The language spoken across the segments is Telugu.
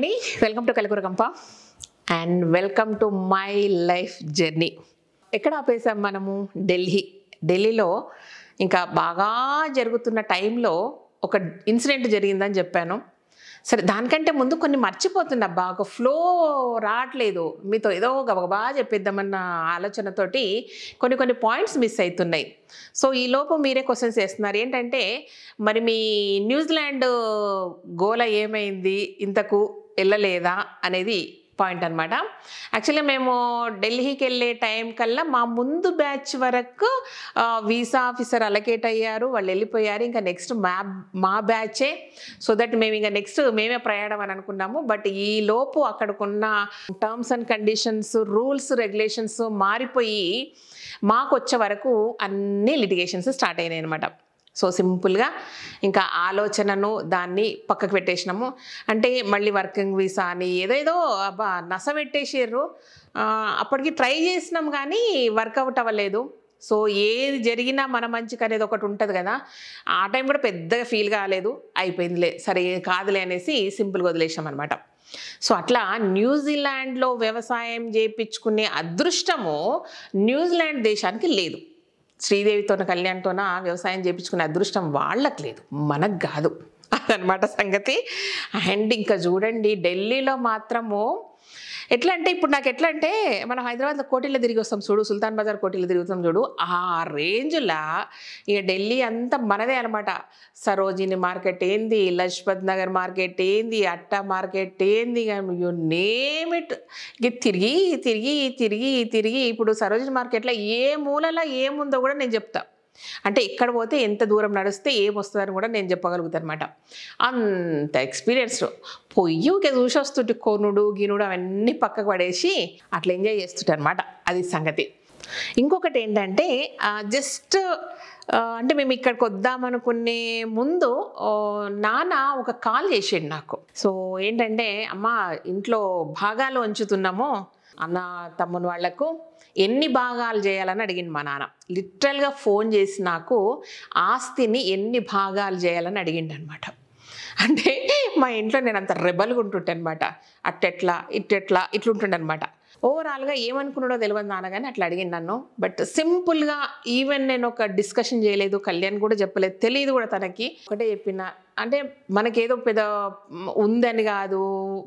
అండి వెల్కమ్ టు కలికూరగంప and welcome to my life journey ఎక్కడ ఆపేసాం మనము ఢిల్లీ ఢిల్లీలో ఇంకా బాగా జరుగుతున్న టైంలో ఒక ఇన్సిడెంట్ జరిగిందని చెప్పాను సరే దానికంటే ముందు కొన్ని మర్చిపోతున్నా బాగా ఫ్లో రావట్లేదు మీతో ఏదో గబగబా చెప్పిద్దామన్న ఆలోచనతోటి కొన్ని కొన్ని పాయింట్స్ మిస్ అవుతున్నాయి సో ఈ లోపు మీరే క్వశ్చన్స్ వేస్తున్నారు ఏంటంటే మరి మీ న్యూజిలాండ్ గోల ఏమైంది ఇంతకు వెళ్ళలేదా అనేది పాయింట్ అనమాట యాక్చువల్లీ మేము ఢిల్లీకి వెళ్ళే టైం కల్లా మా ముందు బ్యాచ్ వరకు వీసా ఆఫీసర్ అలకేట్ అయ్యారు వాళ్ళు వెళ్ళిపోయారు ఇంకా నెక్స్ట్ మా మా బ్యాచే సో దట్ మేము ఇంకా నెక్స్ట్ మేమే ప్రయాణం అని అనుకున్నాము బట్ ఈ లోపు అక్కడికున్న terms and conditions rules regulations మారిపోయి మాకు వచ్చే వరకు అన్ని లిటిగేషన్స్ స్టార్ట్ అయినాయి అనమాట సో సింపుల్గా ఇంకా ఆలోచనను దాన్ని పక్కకు పెట్టేసినాము అంటే మళ్ళీ వర్కింగ్ వీసా అని ఏదేదో నస పెట్టేసారు అప్పటికి ట్రై చేసినాం కానీ వర్కౌట్ అవ్వలేదు సో ఏది జరిగినా మన మంచికి అనేది ఒకటి ఉంటుంది కదా ఆ టైం కూడా పెద్దగా ఫీల్ కాలేదు అయిపోయిందిలే సరే కాదులే అనేసి సింపుల్గా వదిలేసాం అనమాట సో అట్లా న్యూజిలాండ్లో వ్యవసాయం చేయించుకునే అదృష్టము న్యూజిలాండ్ దేశానికి లేదు శ్రీదేవితోన కళ్యాణ్తోన వ్యవసాయం చేయించుకునే అదృష్టం వాళ్ళకు లేదు మనకు కాదు అదనమాట సంగతి అండ్ ఇంకా చూడండి ఢిల్లీలో మాత్రము ఎట్లా అంటే ఇప్పుడు నాకు ఎట్లా అంటే మనం హైదరాబాద్లో కోటిలో తిరిగి వస్తాం చూడు సుల్తాన్ బజార్ కోటిల్లో తిరుగుతాం చూడు ఆ రేంజ్లా ఇక ఢిల్లీ అంతా మనదే అనమాట సరోజిని మార్కెట్ ఏంది లజ్పత్ నగర్ మార్కెట్ ఏంది అట్టా మార్కెట్ ఏంది యు నేమ్ ఇట్ ఇక తిరిగి తిరిగి తిరిగి తిరిగి ఇప్పుడు సరోజిని మార్కెట్లో ఏ మూలలో ఏముందో కూడా నేను చెప్తా అంటే ఎక్కడ పోతే ఎంత దూరం నడిస్తే ఏం వస్తుందని కూడా నేను చెప్పగలుగుతాను అనమాట అంత ఎక్స్పీరియన్స్ పొయ్యి ఇంకా చూసి వస్తుంటే కోనుడు గినుడు అవన్నీ పక్కకు పడేసి అట్లా ఎంజాయ్ చేస్తుంటారు అనమాట అది సంగతి ఇంకొకటి ఏంటంటే జస్ట్ అంటే మేము ఇక్కడికి వద్దామనుకునే ముందు నాన్న ఒక కాల్ చేసిండు నాకు సో ఏంటంటే అమ్మ ఇంట్లో భాగాలు ఉంచుతున్నాము అన్న తమ్ముని వాళ్లకు ఎన్ని భాగాలు చేయాలని అడిగింది మా నాన్న లిటరల్గా ఫోన్ చేసి నాకు ఆస్తిని ఎన్ని భాగాలు చేయాలని అడిగిండు అనమాట అంటే మా ఇంట్లో నేను అంత రెబల్గా ఉంటుంటే అనమాట అట్టెట్లా ఇట్టెట్లా ఇట్లుంటుండనమాట ఓవరాల్గా ఏమనుకున్నాడో తెలియదు నాన్నగాని అట్లా అడిగింది నన్ను బట్ సింపుల్గా ఈవెన్ నేను ఒక డిస్కషన్ చేయలేదు కళ్యాణ్ కూడా చెప్పలేదు తెలియదు కూడా తనకి ఒకటే చెప్పిన అంటే మనకేదో పెద్ద ఉందని కాదు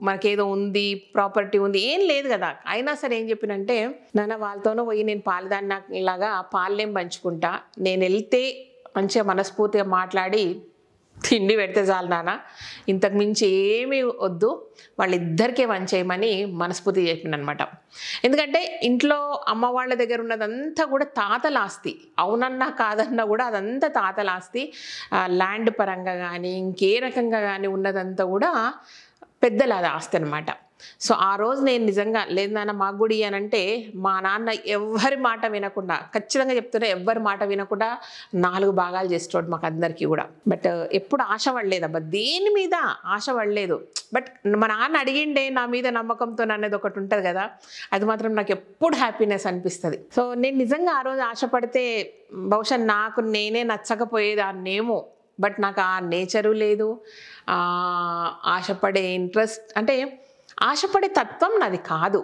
మనకేదో ఉంది ప్రాపర్టీ ఉంది ఏం లేదు కదా అయినా సరే ఏం చెప్పినంటే నాన్న వాళ్ళతోనూ పోయి నేను పాలదాన్ని లాగా పాలనేం పంచుకుంటా నేను వెళ్తే మంచిగా మనస్ఫూర్తిగా మాట్లాడి తిండి పెడితే చాలు నాన్న ఇంతకు మించి ఏమీ వద్దు వాళ్ళిద్దరికే వంచేయమని మనస్ఫూర్తి అనమాట ఎందుకంటే ఇంట్లో అమ్మ వాళ్ళ దగ్గర ఉన్నదంతా కూడా తాతల ఆస్తి అవునన్నా కాదన్నా కూడా అదంతా తాతల ఆస్తి ల్యాండ్ పరంగా కానీ ఇంకే రకంగా కానీ ఉన్నదంతా కూడా పెద్దల అది ఆస్తి అనమాట సో ఆ రోజు నేను నిజంగా లేదు నాన్న మా గుడి అని అంటే మా నాన్న ఎవరి మాట వినకుండా ఖచ్చితంగా చెప్తున్నా ఎవరి మాట వినకుండా నాలుగు భాగాలు చేసేటోడు మాకు అందరికీ కూడా బట్ ఎప్పుడు ఆశ పడలేదు అబ్బా దేని మీద ఆశ పడలేదు బట్ మా నాన్న అడిగిండే నా మీద నమ్మకంతో అనేది ఒకటి ఉంటుంది కదా అది మాత్రం నాకు ఎప్పుడు హ్యాపీనెస్ అనిపిస్తుంది సో నేను నిజంగా ఆ రోజు ఆశపడితే బహుశా నాకు నేనే నచ్చకపోయేదాన్నేమో బట్ నాకు ఆ నేచరు లేదు ఆశపడే ఇంట్రెస్ట్ అంటే ఆశపడే తత్వం నాది కాదు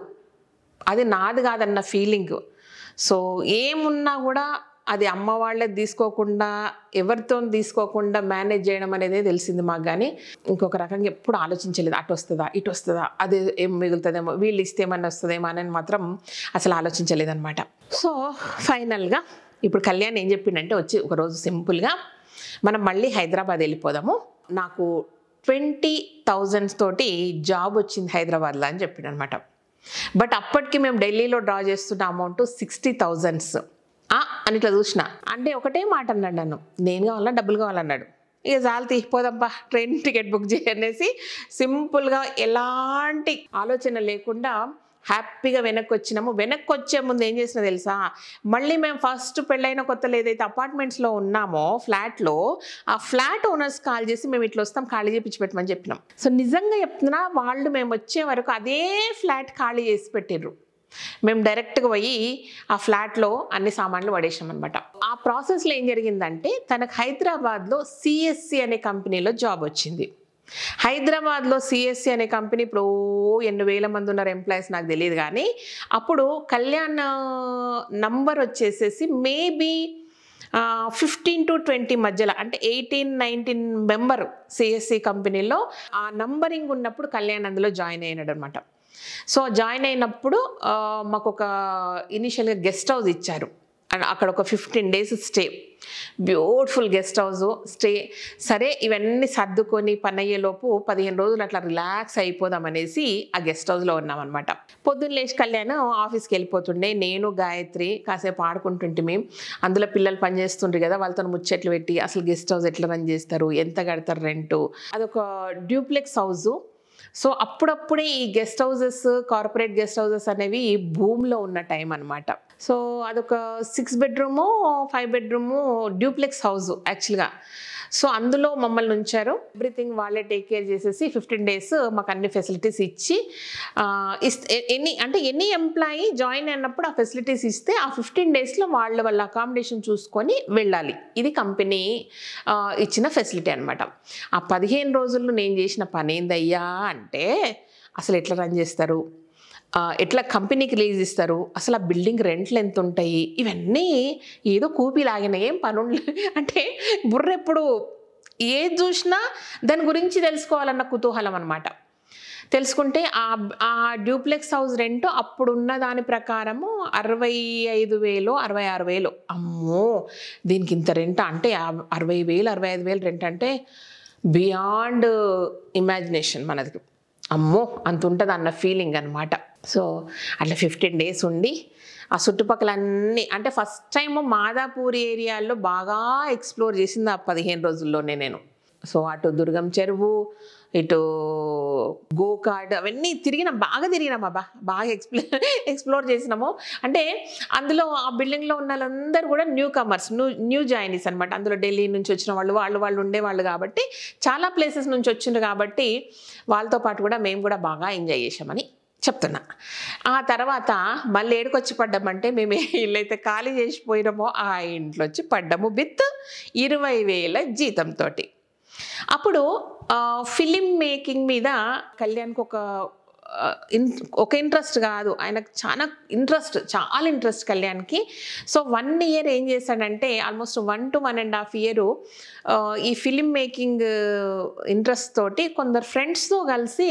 అది నాది కాదన్న ఫీలింగ్ సో ఏమున్నా కూడా అది అమ్మ వాళ్ళే తీసుకోకుండా ఎవరితో తీసుకోకుండా మేనేజ్ చేయడం అనేది తెలిసింది మాకు కానీ ఇంకొక రకంగా ఎప్పుడు ఆలోచించలేదు అటు వస్తుందా ఇటు వస్తుందా అది ఏం మిగులుతుందేమో వీళ్ళు ఇస్తే ఏమన్నా వస్తుందేమో అని మాత్రం అసలు ఆలోచించలేదు అనమాట సో ఫైనల్గా ఇప్పుడు కళ్యాణ్ ఏం చెప్పిండంటే వచ్చి ఒకరోజు సింపుల్గా మనం మళ్ళీ హైదరాబాద్ వెళ్ళిపోదాము నాకు ట్వంటీ థౌజండ్స్ తోటి జాబ్ వచ్చింది హైదరాబాద్లో అని చెప్పాడు అనమాట బట్ అప్పటికి మేము ఢిల్లీలో డ్రా చేస్తున్న అమౌంట్ సిక్స్టీ థౌజండ్స్ అని ఇట్లా చూసిన అంటే ఒకటే మాట అన్నాడు నన్ను నేను కావాలన్నా డబ్బులు కావాలన్నాడు ఇక చాలు తీసిపోదబ్బా ట్రైన్ టికెట్ బుక్ చేయనేసి సింపుల్గా ఎలాంటి ఆలోచన లేకుండా హ్యాపీగా వెనక్కి వచ్చినాము వెనక్కి వచ్చే ముందు ఏం చేసినా తెలుసా మళ్ళీ మేము ఫస్ట్ పెళ్ళైన కొత్త ఏదైతే అపార్ట్మెంట్స్లో ఉన్నామో ఫ్లాట్లో ఆ ఫ్లాట్ ఓనర్స్ కాల్ చేసి మేము ఇట్లా వస్తాం ఖాళీ చేపించి పెట్టమని చెప్పినాం సో నిజంగా చెప్తున్నా వాళ్ళు మేము వచ్చే వరకు అదే ఫ్లాట్ ఖాళీ చేసి పెట్టిర్రు మేము డైరెక్ట్గా పోయి ఆ ఫ్లాట్లో అన్ని సామాన్లు పడేసాం అనమాట ఆ ప్రాసెస్లో ఏం జరిగిందంటే తనకు హైదరాబాద్లో సిఎస్సి అనే కంపెనీలో జాబ్ వచ్చింది హైదరాబాద్లో సిఎస్సి e అనే కంపెనీ ఇప్పుడు ఎన్ని వేల మంది ఉన్నారు ఎంప్లాయీస్ నాకు తెలియదు కానీ అప్పుడు కళ్యాణ్ నంబర్ వచ్చేసేసి మేబీ ఫిఫ్టీన్ టు ట్వంటీ మధ్యలో అంటే ఎయిటీన్ నైన్టీన్ మెంబరు సిఎస్సి కంపెనీలో ఆ నంబరింగ్ ఉన్నప్పుడు కళ్యాణ్ అందులో జాయిన్ అయినాడు అనమాట సో జాయిన్ అయినప్పుడు మాకు ఒక ఇనిషియల్గా గెస్ట్ హౌస్ ఇచ్చారు అండ్ అక్కడ ఒక fifteen days stay beautiful guest house stay సరే ఇవన్నీ సర్దుకొని పని అయ్యేలోపు పదిహేను రోజులు అట్లా రిలాక్స్ అయిపోదాం అనేసి ఆ గెస్ట్ హౌస్లో ఉన్నాం అనమాట పొద్దున్న లేచి కళ్యాణం ఆఫీస్కి వెళ్ళిపోతుండే నేను గాయత్రి కాసేపు మేము అందులో పిల్లలు పనిచేస్తుండ్రు కదా వాళ్ళతో ముచ్చట్లు పెట్టి అసలు గెస్ట్ హౌస్ ఎట్లా రన్ చేస్తారు ఎంత కడతారు రెంటు అదొక డ్యూప్లెక్స్ హౌస్ సో అప్పుడప్పుడే ఈ guest houses corporate guest houses అనేవి భూమిలో ఉన్న టైం అనమాట సో అదొక six bedroom five bedroom duplex house యాక్చువల్గా సో అందులో మమ్మల్ని ఉంచారు ఎవ్రీథింగ్ వాళ్ళే టేక్ కేర్ చేసేసి ఫిఫ్టీన్ డేస్ మాకు అన్ని ఫెసిలిటీస్ ఇచ్చి ఎనీ అంటే ఎనీ ఎంప్లాయీ జాయిన్ అయినప్పుడు ఆ ఫెసిలిటీస్ ఇస్తే ఆ ఫిఫ్టీన్ డేస్లో వాళ్ళ వాళ్ళ అకామిడేషన్ చూసుకొని వెళ్ళాలి ఇది కంపెనీ ఇచ్చిన ఫెసిలిటీ అనమాట ఆ పదిహేను రోజుల్లో నేను చేసిన పని ఏందయ్యా అంటే అసలు ఎట్లా రన్ చేస్తారు ఎట్లా కంపెనీకి రిలీజ్ ఇస్తారు అసలు ఆ బిల్డింగ్ రెంట్లు ఎంత ఉంటాయి ఇవన్నీ ఏదో కూపి లాగిన ఏం పనులు అంటే బుర్ర ఎప్పుడు ఏది చూసినా దాని గురించి తెలుసుకోవాలన్న కుతూహలం అనమాట తెలుసుకుంటే ఆ ఆ డ్యూప్లెక్స్ హౌస్ రెంట్ అప్పుడున్న దాని ప్రకారము అరవై ఐదు వేలు అరవై ఆరు వేలు అమ్మో దీనికి ఇంత రెంట్ అంటే అరవై వేలు అరవై ఐదు వేలు రెంట్ అంటే బియాండ్ ఇమాజినేషన్ మనది అమ్మో అంత ఉంటుంది అన్న ఫీలింగ్ అనమాట సో అట్లా ఫిఫ్టీన్ డేస్ ఉండి ఆ చుట్టుపక్కల అన్నీ అంటే ఫస్ట్ టైం మాదాపూరి ఏరియాలో బాగా ఎక్స్ప్లోర్ చేసింది ఆ పదిహేను రోజుల్లోనే నేను సో అటు దుర్గం చెరువు ఇటు గోకాడ్ అవన్నీ తిరిగిన బాగా తిరిగినాం బాబా బాగా ఎక్స్ప్లో ఎక్స్ప్లోర్ చేసినాము అంటే అందులో ఆ బిల్డింగ్లో ఉన్న వాళ్ళందరూ కూడా newcomers new new joinees అనమాట అందులో ఢిల్లీ నుంచి వచ్చిన వాళ్ళు వాళ్ళు వాళ్ళు ఉండేవాళ్ళు కాబట్టి చాలా ప్లేసెస్ నుంచి వచ్చిండ్రు కాబట్టి వాళ్ళతో పాటు కూడా మేము కూడా బాగా ఎంజాయ్ చేసామని చెప్తున్నా ఆ తర్వాత మళ్ళీ ఏడుకొచ్చి పడ్డామంటే మేము ఇల్లైతే ఖాళీ చేసిపోయినామో ఆ ఇంట్లో వచ్చి పడ్డాము విత్ ఇరవై వేల జీతంతో అప్పుడు ఫిలిం మేకింగ్ మీద కళ్యాణ్కి ఒక ఇన్ ఒక ఇంట్రెస్ట్ కాదు ఆయనకు చాలా ఇంట్రెస్ట్ చాలా ఇంట్రెస్ట్ కళ్యాణ్కి సో వన్ ఇయర్ ఏం చేశాడంటే almost one to one and half year ఈ ఫిలిం మేకింగ్ ఇంట్రెస్ట్ తోటి కొందరు ఫ్రెండ్స్తో కలిసి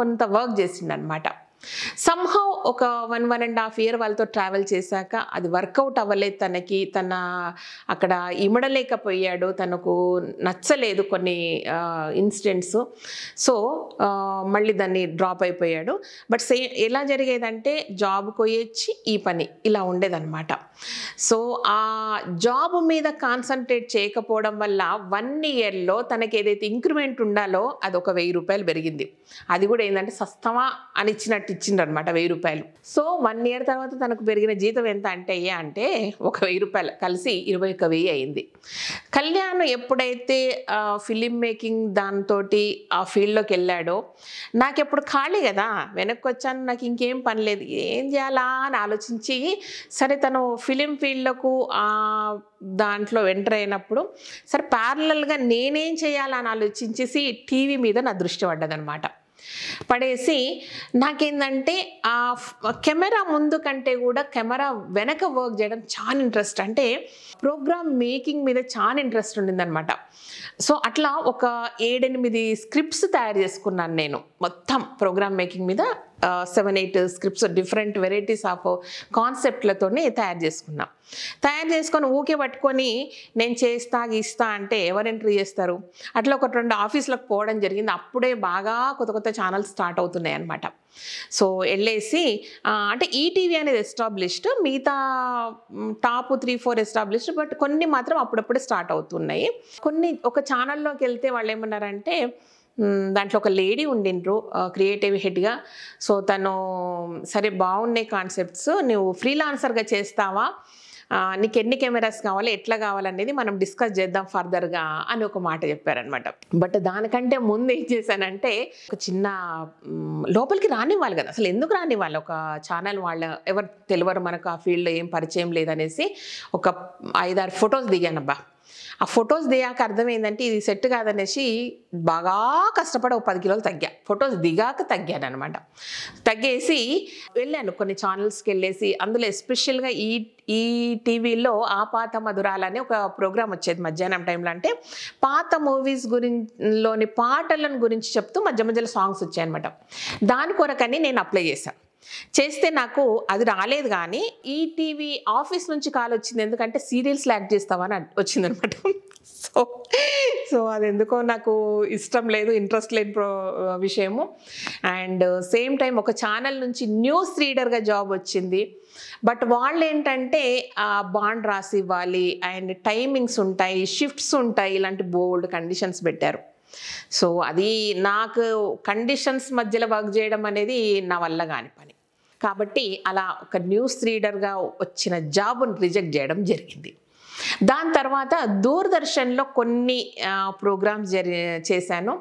కొంత వర్క్ చేసిండనమాట సమ్హౌ ఒక one one and half year వాళ్ళతో ట్రావెల్ చేశాక అది వర్కౌట్ అవ్వలేదు తనకి తన అక్కడ ఇమడలేకపోయాడు తనకు నచ్చలేదు కొన్ని ఇన్సిడెంట్స్ సో మళ్ళీ దాన్ని డ్రాప్ అయిపోయాడు బట్ సే ఎలా జరిగేదంటే జాబ్ కొయ్యొచ్చి ఈ పని ఇలా ఉండేదన్నమాట సో ఆ జాబ్ మీద కాన్సన్ట్రేట్ చేయకపోవడం వల్ల వన్ ఇయర్లో తనకి ఏదైతే ఇంక్రిమెంట్ ఉండాలో అది ఒక వెయ్యి రూపాయలు పెరిగింది అది కూడా ఏంటంటే సస్తమా అని కట్టి ఇచ్చిండ్రు అనమాట వెయ్యి రూపాయలు సో వన్ ఇయర్ తర్వాత తనకు పెరిగిన జీతం ఎంత అంటే అంటే ఒక వెయ్యి రూపాయలు కలిసి ఇరవై ఒక వెయ్యి అయింది కళ్యాణ్ ఎప్పుడైతే ఫిలిం మేకింగ్ దాంతో ఆ ఫీల్డ్లోకి వెళ్ళాడో నాకు ఎప్పుడు ఖాళీ కదా వెనక్కి వచ్చాను నాకు ఇంకేం పని లేదు ఏం చేయాలా అని ఆలోచించి సరే తను ఫిలిం ఫీల్డ్లకు దాంట్లో ఎంటర్ అయినప్పుడు సరే ప్యారలల్గా నేనేం చేయాలని ఆలోచించేసి టీవీ మీద నా దృష్టి పడ్డదనమాట పడేసి నాకేందంటే ఆ కెమెరా ముందు కంటే కూడా కెమెరా వెనక వర్క్ చేయడం చాలా ఇంట్రెస్ట్ అంటే ప్రోగ్రామ్ మేకింగ్ మీద చాలా ఇంట్రెస్ట్ ఉండిందనమాట సో అట్లా ఒక ఏడెనిమిది స్క్రిప్ట్స్ తయారు చేసుకున్నాను నేను మొత్తం ప్రోగ్రామ్ మేకింగ్ మీద seven eight scripts different varieties of కాన్సెప్ట్లతోనే తయారు చేసుకున్నాం తయారు చేసుకొని ఊకే పట్టుకొని నేను చేస్తా గీస్తా అంటే ఎవరు ఎంట్రీ చేస్తారు అట్లా ఒక రెండు ఆఫీసులకు పోవడం జరిగింది అప్పుడే బాగా కొత్త కొత్త ఛానల్స్ స్టార్ట్ అవుతున్నాయి అనమాట సో వెళ్ళేసి అంటే ఈటీవీ అనేది ఎస్టాబ్లిష్డ్ మిగతా top three four established but కొన్ని మాత్రం అప్పుడప్పుడే స్టార్ట్ అవుతున్నాయి కొన్ని ఒక ఛానల్లోకి వెళ్తే వాళ్ళు ఏమన్నారంటే దాంట్లో ఒక లేడీ ఉండిండ్రు క్రియేటివ్ హెడ్గా సో తను సరే బాగున్నాయి కాన్సెప్ట్స్ నువ్వు ఫ్రీలాన్సర్గా చేస్తావా నీకు ఎన్ని కెమెరాస్ కావాలి ఎట్లా కావాలనేది మనం డిస్కస్ చేద్దాం ఫర్దర్గా అని ఒక మాట చెప్పారనమాట బట్ దానికంటే ముందు ఏం చేశానంటే ఒక చిన్న లోపలికి రానివ్వాలి కదా అసలు ఎందుకు రానివ్వాలి ఒక ఛానల్ వాళ్ళ ఎవరు తెలియరు మనకు ఆ ఫీల్డ్లో ఏం పరిచయం లేదనేసి ఒక ఐదారు ఫొటోస్ దిగానబ్బా ఆ ఫొటోస్ దిగాక అర్థమైందంటే ఇది సెట్ కాదనేసి బాగా కష్టపడి ఒక పది కిలోలు తగ్గా ఫొటోస్ దిగాక తగ్గాను అనమాట తగ్గేసి వెళ్ళాను కొన్ని ఛానల్స్కి వెళ్ళేసి అందులో ఎస్పెషల్గా ఈ ఈ టీవీలో ఆ పాత మధురాలు అనే ఒక ప్రోగ్రామ్ వచ్చేది మధ్యాహ్నం టైంలో అంటే పాత మూవీస్ లోని పాటలను గురించి చెప్తూ మధ్య మధ్యలో సాంగ్స్ అనమాట దాని కొరకని నేను అప్లై చేశాను చేస్తే నాకు అది రాలేదు కానీ ఈటీవీ ఆఫీస్ నుంచి కాల్ వచ్చింది ఎందుకంటే సీరియల్స్ యాక్ట్ చేస్తామని వచ్చిందనమాట సో సో అది ఎందుకో నాకు ఇష్టం లేదు ఇంట్రెస్ట్ లేని ప్రో విషయము అండ్ సేమ్ టైం ఒక ఛానల్ నుంచి న్యూస్ రీడర్గా జాబ్ వచ్చింది బట్ వాళ్ళు ఏంటంటే బాండ్ రాసి ఇవ్వాలి అండ్ టైమింగ్స్ ఉంటాయి షిఫ్ట్స్ ఉంటాయి ఇలాంటి బోల్డ్ కండిషన్స్ పెట్టారు సో అది నాకు కండిషన్స్ మధ్యలో వర్క్ చేయడం అనేది నా వల్ల కాని పని కాబట్టి అలా ఒక న్యూస్ రీడర్గా వచ్చిన జాబ్ను రిజెక్ట్ చేయడం జరిగింది దాని తర్వాత దూరదర్శన్లో కొన్ని ప్రోగ్రామ్స్ జరి చేశాను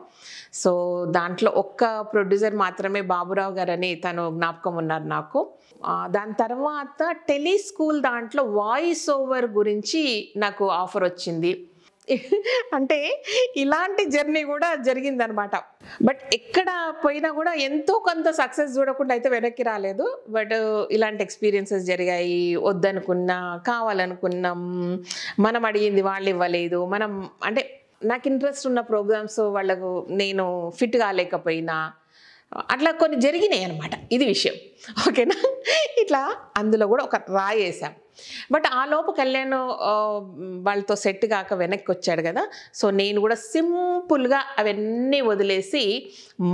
సో దాంట్లో ఒక్క ప్రొడ్యూసర్ మాత్రమే బాబురావు గారని తను జ్ఞాపకం ఉన్నారు నాకు దాని తర్వాత టెలిస్కూల్ దాంట్లో వాయిస్ ఓవర్ గురించి నాకు ఆఫర్ వచ్చింది అంటే ఇలాంటి జర్నీ కూడా జరిగిందనమాట బట్ ఎక్కడ పోయినా కూడా ఎంతో కొంత సక్సెస్ చూడకుండా అయితే వెనక్కి రాలేదు బట్ ఇలాంటి ఎక్స్పీరియన్సెస్ జరిగాయి వద్దనుకున్నా కావాలనుకున్నాం మనం అడిగింది వాళ్ళు ఇవ్వలేదు మనం అంటే నాకు ఇంట్రెస్ట్ ఉన్న ప్రోగ్రామ్స్ వాళ్ళకు నేను ఫిట్ కాలేకపోయినా అట్లా కొన్ని జరిగినాయి అనమాట ఇది విషయం ఓకేనా ఇట్లా అందులో కూడా ఒక రాయి వేసాం బట్ ఆ లోపు కళ్యాణ్ వాళ్ళతో సెట్ కాక వెనక్కి వచ్చాడు కదా సో నేను కూడా సింపుల్గా అవన్నీ వదిలేసి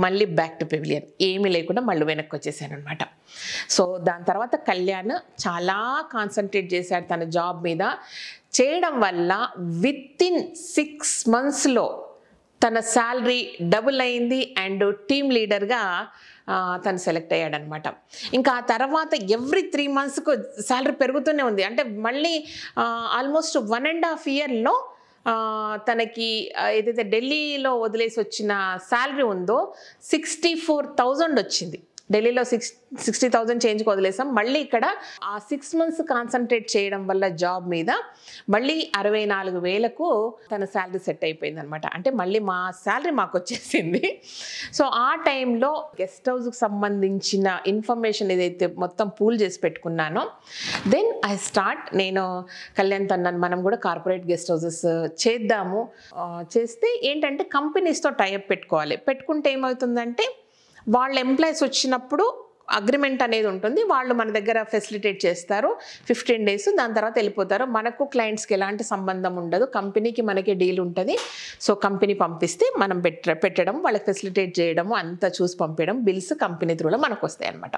మళ్ళీ బ్యాక్ టు పెవిలియన్ ఏమీ లేకుండా మళ్ళీ వెనక్కి వచ్చేసాను అనమాట సో దాని తర్వాత కళ్యాణ్ చాలా కాన్సన్ట్రేట్ చేశాడు తన జాబ్ మీద చేయడం వల్ల విత్ ఇన్ సిక్స్ మంత్స్లో తన శాలరీ డబుల్ అయింది అండ్ టీమ్ లీడర్గా తను సెలెక్ట్ అయ్యాడనమాట ఇంకా ఆ తర్వాత ఎవ్రీ త్రీ మంత్స్కు శాలరీ పెరుగుతూనే ఉంది అంటే మళ్ళీ ఆల్మోస్ట్ వన్ అండ్ హాఫ్ ఇయర్లో తనకి ఏదైతే ఢిల్లీలో వదిలేసి వచ్చిన శాలరీ ఉందో సిక్స్టీ ఫోర్ థౌజండ్ వచ్చింది ఢిల్లీలో సిక్స్ సిక్స్టీ థౌజండ్ చేంజ్కి వదిలేసాం మళ్ళీ ఇక్కడ ఆ సిక్స్ మంత్స్ కాన్సన్ట్రేట్ చేయడం వల్ల జాబ్ మీద మళ్ళీ అరవై నాలుగు వేలకు తన శాలరీ సెట్ అయిపోయింది అనమాట అంటే మళ్ళీ మా శాలరీ మాకు వచ్చేసింది సో ఆ టైంలో గెస్ట్ హౌస్కి సంబంధించిన ఇన్ఫర్మేషన్ ఏదైతే మొత్తం పూల్ చేసి పెట్టుకున్నానో దెన్ ఐ స్టార్ట్ నేను కళ్యాణ్ తన్నాను మనం కూడా కార్పొరేట్ గెస్ట్ హౌసెస్ చేద్దాము చేస్తే ఏంటంటే కంపెనీస్తో టైప్ పెట్టుకోవాలి పెట్టుకుంటే ఏమవుతుందంటే వాళ్ళ ఎంప్లాయీస్ వచ్చినప్పుడు అగ్రిమెంట్ అనేది ఉంటుంది వాళ్ళు మన దగ్గర ఫెసిలిటేట్ చేస్తారు ఫిఫ్టీన్ డేస్ దాని తర్వాత వెళ్ళిపోతారు మనకు క్లయింట్స్కి ఎలాంటి సంబంధం ఉండదు కంపెనీకి మనకి డీల్ ఉంటుంది సో కంపెనీ పంపిస్తే మనం పెట్ట పెట్టడం వాళ్ళకి ఫెసిలిటేట్ చేయడము అంతా చూసి పంపించడం బిల్స్ కంపెనీ త్రూలో మనకు వస్తాయి అనమాట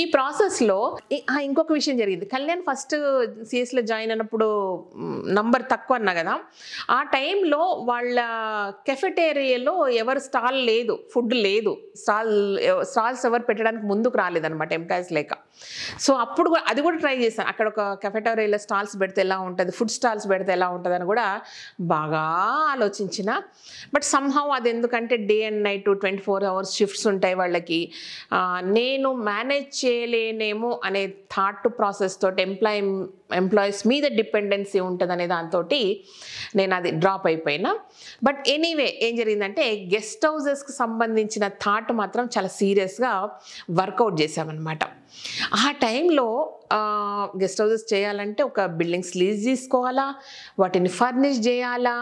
ఈ ప్రాసెస్లో ఇంకొక విషయం జరిగింది కళ్యాణ్ ఫస్ట్ సిఎస్లో జాయిన్ అయినప్పుడు నంబర్ తక్కువ అన్నా కదా ఆ టైంలో వాళ్ళ కెఫెటేరియాలో ఎవరు స్టాల్ లేదు ఫుడ్ లేదు స్టాల్ స్టాల్స్ ఎవరు పెట్టడానికి ముందు ముందుకు రాలేదనమాట ఎంప్లాయీస్ లేక సో అప్పుడు అది కూడా ట్రై చేశాను అక్కడ ఒక కెఫెటోరియాలో స్టాల్స్ పెడితే ఎలా ఉంటుంది ఫుడ్ స్టాల్స్ పెడితే ఎలా ఉంటుందని కూడా బాగా ఆలోచించిన బట్ సంహవ్ అది ఎందుకంటే day and night twenty four hours shifts ఉంటాయి వాళ్ళకి నేను మేనేజ్ చేయలేనేమో అనే థాట్ ప్రాసెస్ తోటి ఎంప్లాయీ ఎంప్లాయీస్ మీద డిపెండెన్సీ ఉంటుంది అనే దాంతో నేను అది డ్రాప్ అయిపోయినా బట్ ఎనీవే ఏం జరిగిందంటే గెస్ట్ హౌజెస్కి సంబంధించిన థాట్ మాత్రం చాలా సీరియస్గా వర్కౌట్ చేసామన్నమాట ఆ టైంలో గెస్ట్ హౌజెస్ చేయాలంటే ఒక బిల్డింగ్స్ లీజ్ తీసుకోవాలా వాటిని ఫర్నిష్ చేయాలా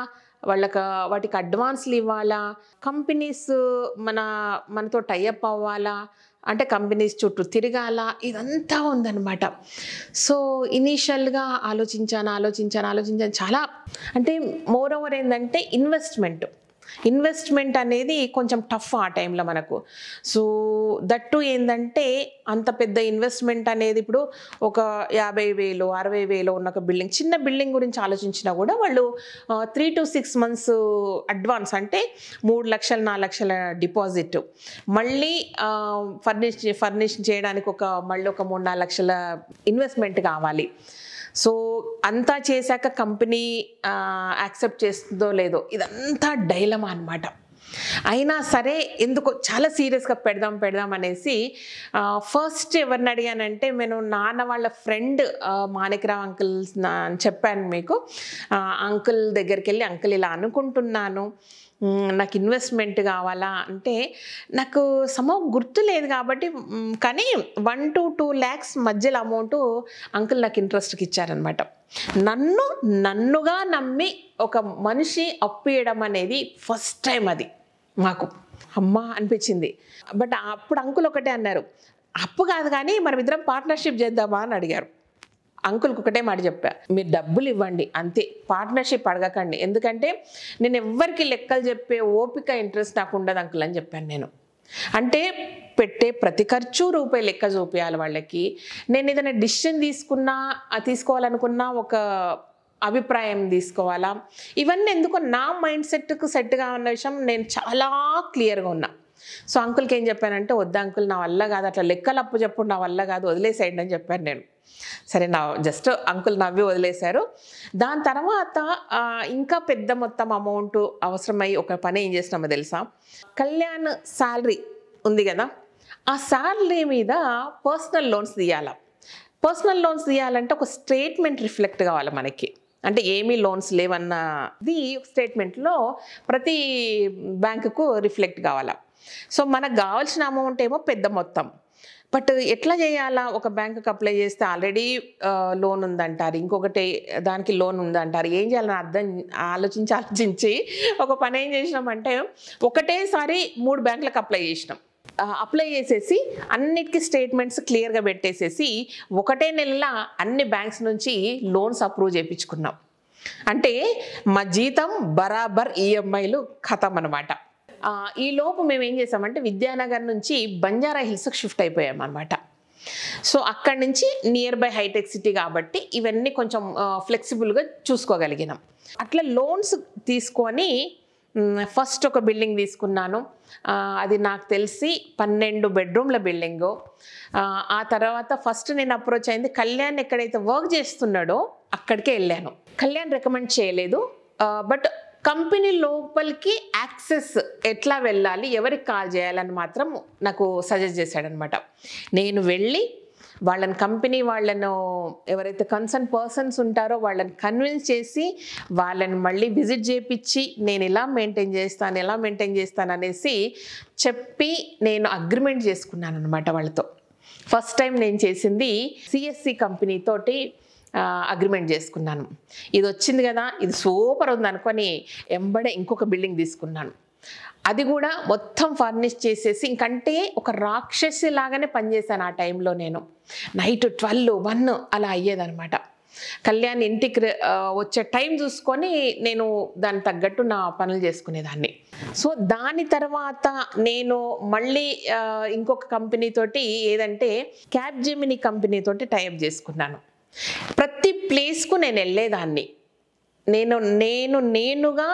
వాళ్ళకి వాటికి అడ్వాన్స్లు ఇవ్వాలా కంపెనీస్ మన మనతో టైఅప్ అవ్వాలా అంటే కంపెనీస్ చుట్టూ తిరగాల ఇదంతా ఉందన్నమాట సో ఇనీషియల్గా ఆలోచించాను ఆలోచించాను ఆలోచించాను చాలా అంటే మోర్ ఓవర్ ఏంటంటే ఇన్వెస్ట్మెంట్ ఇన్వెస్ట్మెంట్ అనేది కొంచెం టఫ్ ఆ టైంలో మనకు సో దట్టు ఏంటంటే అంత పెద్ద ఇన్వెస్ట్మెంట్ అనేది ఇప్పుడు ఒక యాభై వేలు అరవై వేలు ఉన్న ఒక బిల్డింగ్ చిన్న బిల్డింగ్ గురించి ఆలోచించినా కూడా వాళ్ళు three to six months advance అంటే మూడు లక్షలు నాలుగు లక్షల డిపాజిట్ మళ్ళీ ఫర్నిష్ ఫర్నిష్ చేయడానికి ఒక మళ్ళీ ఒక మూడు నాలుగు లక్షల ఇన్వెస్ట్మెంట్ కావాలి సో అంతా చేశాక కంపెనీ యాక్సెప్ట్ చేస్తుందో లేదో ఇదంతా డైలమా అనమాట అయినా సరే ఎందుకో చాలా సీరియస్గా పెడదాం పెడదాం అనేసి ఫస్ట్ ఎవరిని అడిగానంటే నేను నాన్న వాళ్ళ ఫ్రెండ్ మాణిక్రావు అంకుల్ చెప్పాను మీకు అంకుల్ దగ్గరికి వెళ్ళి అంకుల్ ఇలా అనుకుంటున్నాను నాకు ఇన్వెస్ట్మెంట్ కావాలా అంటే నాకు సమ గుర్తు లేదు కాబట్టి కానీ వన్ టు టూ ల్యాక్స్ మధ్యలో అమౌంట్ అంకుల్ నాకు ఇంట్రెస్ట్కి ఇచ్చారనమాట నన్ను నన్నుగా నమ్మి ఒక మనిషి అప్పు ఇవ్వడం అనేది ఫస్ట్ టైం అది మాకు అమ్మ అనిపించింది బట్ అప్పుడు అంకుల్ ఒకటే అన్నారు అప్పు కాదు కానీ మనమిద్దరం పార్ట్నర్షిప్ చేద్దామా అని అడిగారు అంకుల్కి ఒకటే మాట చెప్పా మీరు డబ్బులు ఇవ్వండి అంతే పార్ట్నర్షిప్ అడగకండి ఎందుకంటే నేను ఎవ్వరికి లెక్కలు చెప్పే ఓపిక ఇంట్రెస్ట్ నాకు ఉండదు అంకుల్ అని చెప్పాను నేను అంటే పెట్టే ప్రతి ఖర్చు రూపాయి లెక్క చూపించాలి వాళ్ళకి నేను ఏదైనా డిసిషన్ తీసుకున్నా తీసుకోవాలనుకున్నా ఒక అభిప్రాయం తీసుకోవాలా ఇవన్నీ ఎందుకో నా మైండ్ సెట్కు సెట్గా ఉన్న విషయం నేను చాలా క్లియర్గా ఉన్నా సో అంకుల్కి ఏం చెప్పానంటే వద్దు అంకుల్ నా వల్ల కాదు అట్లా లెక్కలు అప్పు చెప్పు నా వల్ల కాదు వదిలేసేయండి అని చెప్పాను నేను సరే నా జస్ట్ అంకుల్ నవ్వి వదిలేశారు దాని తర్వాత ఇంకా పెద్ద మొత్తం అమౌంట్ అవసరమై ఒక పని ఏం చేసినామో తెలుసా కళ్యాణ్ శాలరీ ఉంది కదా ఆ శాలరీ మీద పర్సనల్ లోన్స్ తీయాల పర్సనల్ లోన్స్ తీయాలంటే ఒక స్టేట్మెంట్ రిఫ్లెక్ట్ కావాలి మనకి అంటే ఏమీ లోన్స్ లేవన్నది స్టేట్మెంట్లో ప్రతి బ్యాంకుకు రిఫ్లెక్ట్ కావాలా సో మనకు కావాల్సిన అమౌంట్ ఏమో పెద్ద మొత్తం బట్ ఎట్లా చేయాలా ఒక బ్యాంకుకి అప్లై చేస్తే ఆల్రెడీ లోన్ ఉందంటారు ఇంకొకటి దానికి లోన్ ఉందంటారు ఏం చేయాలని అర్థం ఆలోచించి ఆలోచించి ఒక పని ఏం చేసినామంటే ఒకటేసారి మూడు బ్యాంకులకు అప్లై చేసినాం అప్లై చేసేసి అన్నిటికీ స్టేట్మెంట్స్ క్లియర్గా పెట్టేసేసి ఒకటే నెల అన్ని బ్యాంక్స్ నుంచి లోన్స్ అప్రూవ్ చేయించుకున్నాం అంటే మా జీతం బరాబర్ ఈఎంఐలు కథం అనమాట ఈ లోపు మేము ఏం చేసామంటే విద్యానగర్ నుంచి బంజారా హిల్స్కి షిఫ్ట్ అయిపోయాం అనమాట సో అక్కడి నుంచి నియర్ బై హైటెక్ సిటీ కాబట్టి ఇవన్నీ కొంచెం ఫ్లెక్సిబుల్గా చూసుకోగలిగినాం అట్లా లోన్స్ తీసుకొని ఫస్ట్ ఒక బిల్డింగ్ తీసుకున్నాను అది నాకు తెలిసి పన్నెండు బెడ్రూమ్ల బిల్డింగు ఆ తర్వాత ఫస్ట్ నేను అప్రోచ్ అయింది కళ్యాణ్ ఎక్కడైతే వర్క్ చేస్తున్నాడో అక్కడికే వెళ్ళాను కళ్యాణ్ రికమెండ్ చేయలేదు బట్ కంపెనీ లోపలికి యాక్సెస్ ఎట్లా వెళ్ళాలి ఎవరికి కాల్ చేయాలని మాత్రం నాకు సజెస్ట్ చేశాడనమాట నేను వెళ్ళి వాళ్ళని కంపెనీ వాళ్ళను ఎవరైతే కన్సర్న్ పర్సన్స్ ఉంటారో వాళ్ళని కన్విన్స్ చేసి వాళ్ళని మళ్ళీ విజిట్ చేపించి నేను ఎలా మెయింటైన్ చేస్తాను ఎలా మెయింటైన్ చేస్తాను అనేసి చెప్పి నేను అగ్రిమెంట్ చేసుకున్నాను అనమాట వాళ్ళతో ఫస్ట్ టైం నేను చేసింది సిఎస్సి కంపెనీ తోటి అగ్రిమెంట్ చేసుకున్నాను ఇది వచ్చింది కదా ఇది సూపర్ ఉంది అనుకొని ఎంబడే ఇంకొక బిల్డింగ్ తీసుకున్నాను అది కూడా మొత్తం ఫర్నిష్ చేసేసి ఇంకంటే ఒక రాక్షసి లాగానే పనిచేశాను ఆ టైంలో నేను నైట్ ట్వెల్వ్ వన్ అలా అయ్యేదనమాట కళ్యాణ్ ఇంటికి వచ్చే టైం చూసుకొని నేను దాని తగ్గట్టు నా పనులు చేసుకునేదాన్ని సో దాని తర్వాత నేను మళ్ళీ ఇంకొక కంపెనీతోటి ఏదంటే క్యాబ్జెమినీ కంపెనీతోటి టైప్ చేసుకున్నాను ప్రతి ప్లేస్కు నేను వెళ్ళేదాన్ని నేను నేను నేనుగా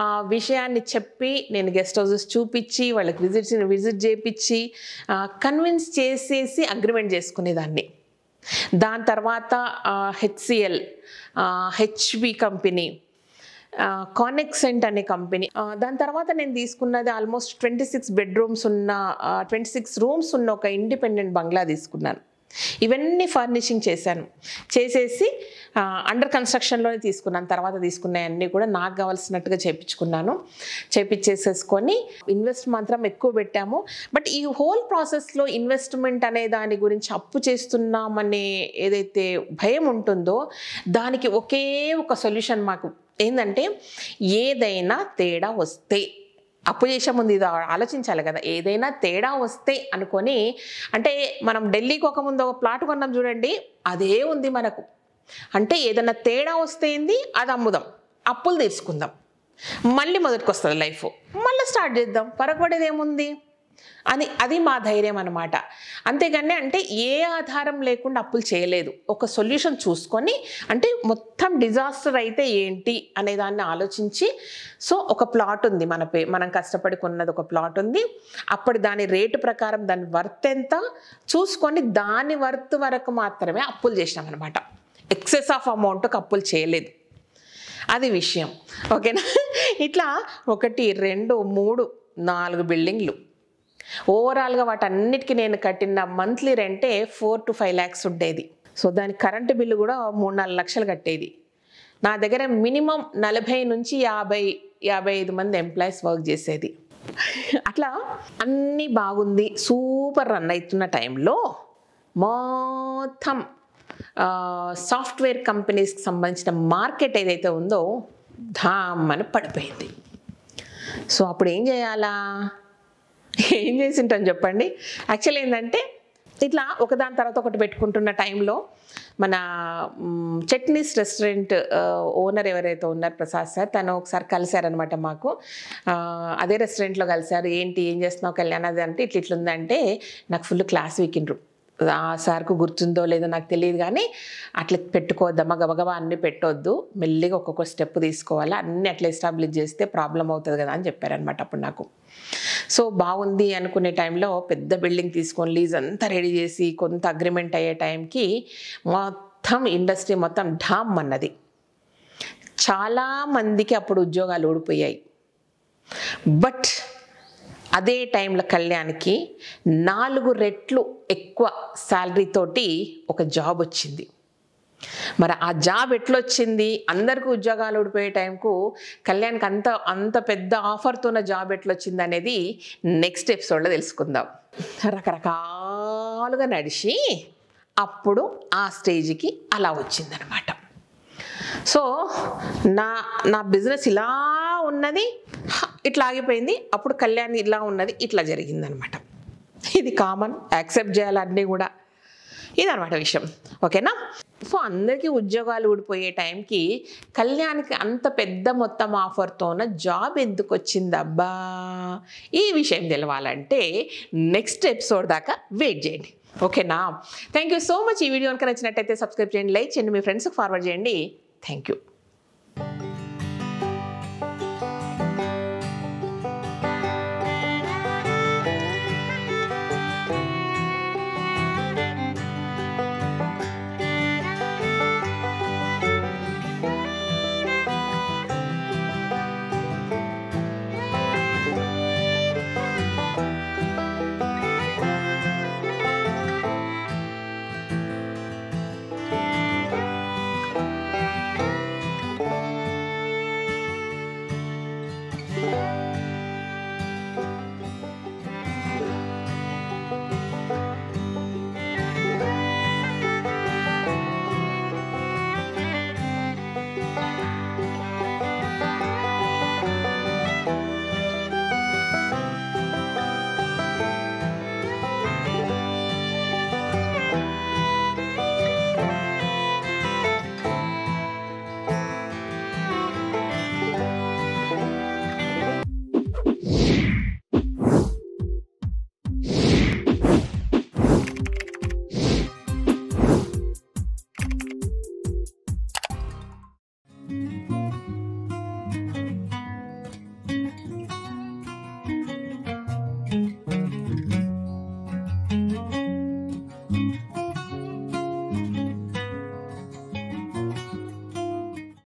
ఆ విషయాన్ని చెప్పి నేను గెస్ట్ హౌసెస్ చూపించి వాళ్ళకి విజిట్ విజిట్ చేయించి కన్విన్స్ చేసేసి అగ్రిమెంట్ చేసుకునేదాన్ని దాని తర్వాత హెచ్సిఎల్ హెచ్వి కంపెనీ కానెక్సెంట్ అనే కంపెనీ దాని తర్వాత నేను తీసుకున్నది ఆల్మోస్ట్ ట్వంటీ సిక్స్ బెడ్రూమ్స్ ఉన్న ట్వంటీ సిక్స్ రూమ్స్ ఉన్న ఒక ఇండిపెండెంట్ బంగ్లా తీసుకున్నాను ఇవన్నీ ఫర్నిషింగ్ చేశాను చేసేసి అండర్ కన్స్ట్రక్షన్లోనే తీసుకున్నాను తర్వాత తీసుకున్నాయన్నీ కూడా నాకు కావాల్సినట్టుగా చేయించుకున్నాను చేయించేసేసుకొని ఇన్వెస్ట్ మాత్రం ఎక్కువ పెట్టాము బట్ ఈ హోల్ ప్రాసెస్లో ఇన్వెస్ట్మెంట్ అనే దాని గురించి అప్పు చేస్తున్నామనే ఏదైతే భయం ఉంటుందో దానికి ఒకే ఒక సొల్యూషన్ మాకు ఏంటంటే ఏదైనా తేడా వస్తే అప్పు చేసే ముందు ఇది ఆలోచించాలి కదా ఏదైనా తేడా వస్తే అనుకొని అంటే మనం ఢిల్లీకి ఒక ముందు ఒక ప్లాట్ కొన్నాం చూడండి అదే ఉంది మనకు అంటే ఏదైనా తేడా వస్తే ఏంది అది అమ్ముదాం అప్పులు తీర్చుకుందాం మళ్ళీ మొదటికి వస్తుంది లైఫ్ మళ్ళీ స్టార్ట్ చేద్దాం పరగబడేది ఏముంది అని అది మా ధైర్యం అనమాట అంతేగాని అంటే ఏ ఆధారం లేకుండా అప్పులు చేయలేదు ఒక సొల్యూషన్ చూసుకొని అంటే మొత్తం డిజాస్టర్ అయితే ఏంటి అనే దాన్ని ఆలోచించి సో ఒక ప్లాట్ ఉంది మన పే మనం కష్టపడి కొన్నది ఒక ప్లాట్ ఉంది అప్పుడు దాని రేటు ప్రకారం దాని వర్త్ ఎంత చూసుకొని దాని వర్త్ వరకు మాత్రమే అప్పులు చేసినాం అనమాట ఎక్సెస్ ఆఫ్ అమౌంట్కి అప్పులు చేయలేదు అది విషయం ఓకేనా ఇట్లా ఒకటి రెండు మూడు నాలుగు బిల్డింగ్లు ఓవరాల్గా వాటన్నిటికీ నేను కట్టిన మంత్లీ రెంటే ఫోర్ టు ఫైవ్ ల్యాక్స్ ఉండేది సో దాని కరెంటు బిల్లు కూడా మూడు నాలుగు లక్షలు కట్టేది నా దగ్గర మినిమం నలభై నుంచి యాభై యాభై ఐదు మంది ఎంప్లాయీస్ వర్క్ చేసేది అట్లా అన్నీ బాగుంది సూపర్ రన్ అవుతున్న టైంలో మొత్తం సాఫ్ట్వేర్ కంపెనీస్కి సంబంధించిన మార్కెట్ ఏదైతే ఉందో ధామ్ అని పడిపోయింది సో అప్పుడు ఏం చేయాలా ఏం చేసి ఉంటాను చెప్పండి యాక్చువల్ ఏంటంటే ఇట్లా ఒకదాని తర్వాత ఒకటి పెట్టుకుంటున్న టైంలో మన చట్నీస్ రెస్టారెంట్ ఓనర్ ఎవరైతే ఉన్నారు ప్రసాద్ సార్ తను ఒకసారి కలిశారనమాట మాకు అదే రెస్టారెంట్లో కలిశారు ఏంటి ఏం చేస్తున్నావు కళ్యాణ్ అది అంటే ఇట్లా ఇట్లుందంటే నాకు ఫుల్ క్లాస్ వీకిండ్రు ఆ సార్కు గుర్తుందో లేదో నాకు తెలియదు కానీ అట్లా పెట్టుకోవద్దమ్మా గబగబా అన్ని పెట్టొద్దు మెల్లిగా ఒక్కొక్క స్టెప్ తీసుకోవాలి అన్ని అట్లా ఎస్టాబ్లిష్ చేస్తే ప్రాబ్లం అవుతుంది కదా అని చెప్పారనమాట అప్పుడు నాకు సో బాగుంది అనుకునే టైంలో పెద్ద బిల్డింగ్ తీసుకొని లీజ్ అంతా రెడీ చేసి కొంత అగ్రిమెంట్ అయ్యే టైంకి మొత్తం ఇండస్ట్రీ మొత్తం ఢామ్ అన్నది చాలామందికి అప్పుడు ఉద్యోగాలు ఓడిపోయాయి బట్ అదే టైంలో కళ్యాణ్కి నాలుగు రెట్లు ఎక్కువ శాలరీతోటి ఒక జాబ్ వచ్చింది మరి ఆ జాబ్ ఎట్లొచ్చింది అందరికీ ఉద్యోగాలు ఊడిపోయే టైంకు కళ్యాణ్కి అంత అంత పెద్ద ఆఫర్తో ఉన్న జాబ్ ఎట్లొచ్చింది అనేది నెక్స్ట్ ఎపిసోడ్లో తెలుసుకుందాం రకరకాలుగా నడిచి అప్పుడు ఆ స్టేజ్కి అలా వచ్చిందనమాట సో నా నా బిజినెస్ ఇలా ఉన్నది ఇట్లా ఆగిపోయింది అప్పుడు కళ్యాణ్ ఇలా ఉన్నది ఇట్లా జరిగిందనమాట ఇది కామన్ యాక్సెప్ట్ చేయాలి అన్నీ కూడా ఇదనమాట విషయం ఓకేనా సో అందరికీ ఉద్యోగాలు ఊడిపోయే టైంకి కళ్యాణ్కి అంత పెద్ద మొత్తం ఆఫర్తోన జాబ్ ఎందుకు వచ్చిందబ్బా ఈ విషయం తెలవాలంటే నెక్స్ట్ ఎపిసోడ్ దాకా వెయిట్ చేయండి ఓకేనా థ్యాంక్ యూ సో మచ్ ఈ వీడియో కనుక నచ్చినట్టయితే సబ్స్క్రైబ్ చేయండి లైక్ చేయండి మీ ఫ్రెండ్స్కి ఫార్వర్డ్ చేయండి థ్యాంక్ యూ